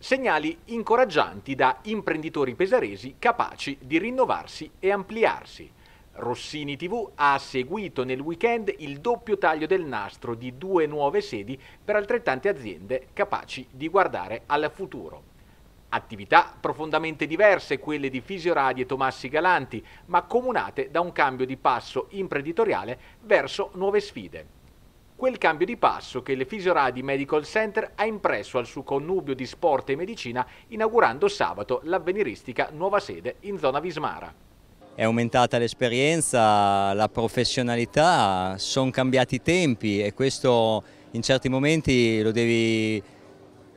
Segnali incoraggianti da imprenditori pesaresi capaci di rinnovarsi e ampliarsi. Rossini TV ha seguito nel weekend il doppio taglio del nastro di due nuove sedi per altrettante aziende capaci di guardare al futuro. Attività profondamente diverse quelle di Fisioradi e Tomassi Galanti, ma comunate da un cambio di passo imprenditoriale verso nuove sfide quel cambio di passo che il Fisioradi Medical Center ha impresso al suo connubio di sport e medicina inaugurando sabato l'avveniristica nuova sede in zona Vismara. È aumentata l'esperienza, la professionalità, sono cambiati i tempi e questo in certi momenti lo devi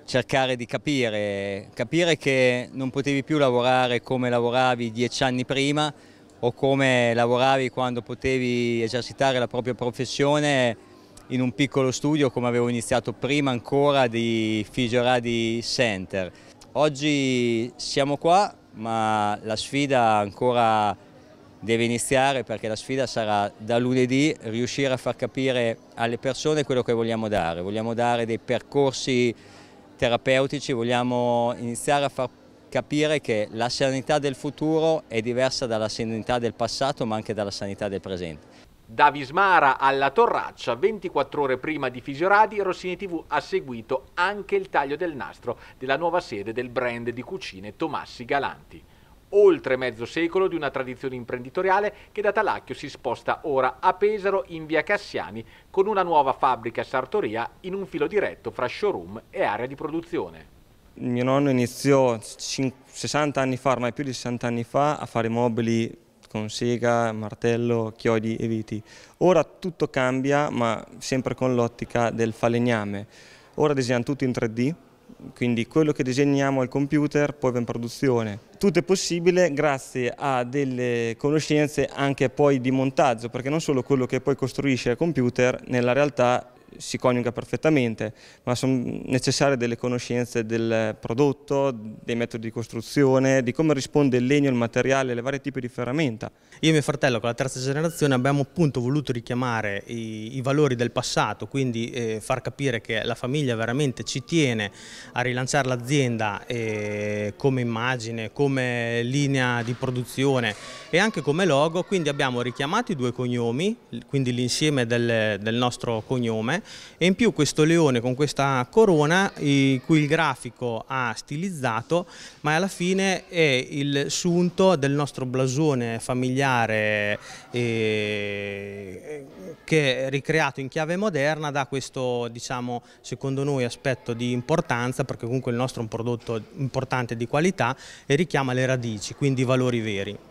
cercare di capire, capire che non potevi più lavorare come lavoravi dieci anni prima o come lavoravi quando potevi esercitare la propria professione in un piccolo studio come avevo iniziato prima ancora di Figioradi Center. Oggi siamo qua ma la sfida ancora deve iniziare perché la sfida sarà da lunedì riuscire a far capire alle persone quello che vogliamo dare. Vogliamo dare dei percorsi terapeutici, vogliamo iniziare a far capire che la sanità del futuro è diversa dalla sanità del passato ma anche dalla sanità del presente. Da Vismara alla Torraccia, 24 ore prima di Fisioradi, Rossini TV ha seguito anche il taglio del nastro della nuova sede del brand di cucine Tomassi Galanti. Oltre mezzo secolo di una tradizione imprenditoriale che da Talacchio si sposta ora a Pesaro in via Cassiani con una nuova fabbrica sartoria in un filo diretto fra showroom e area di produzione. Mio nonno iniziò 60 anni fa, ormai più di 60 anni fa, a fare mobili con sega, martello, chiodi e viti. Ora tutto cambia ma sempre con l'ottica del falegname. Ora disegniamo tutto in 3D, quindi quello che disegniamo al computer poi va in produzione. Tutto è possibile grazie a delle conoscenze anche poi di montaggio, perché non solo quello che poi costruisce il computer nella realtà si coniuga perfettamente, ma sono necessarie delle conoscenze del prodotto, dei metodi di costruzione, di come risponde il legno, il materiale, le varie tipi di ferramenta. Io e mio fratello con la terza generazione abbiamo appunto voluto richiamare i, i valori del passato, quindi eh, far capire che la famiglia veramente ci tiene a rilanciare l'azienda eh, come immagine, come linea di produzione e anche come logo, quindi abbiamo richiamato i due cognomi, quindi l'insieme del, del nostro cognome e in più questo leone con questa corona in cui il grafico ha stilizzato ma alla fine è il sunto del nostro blasone familiare eh, che è ricreato in chiave moderna da questo diciamo secondo noi aspetto di importanza perché comunque il nostro è un prodotto importante di qualità e richiama le radici quindi i valori veri.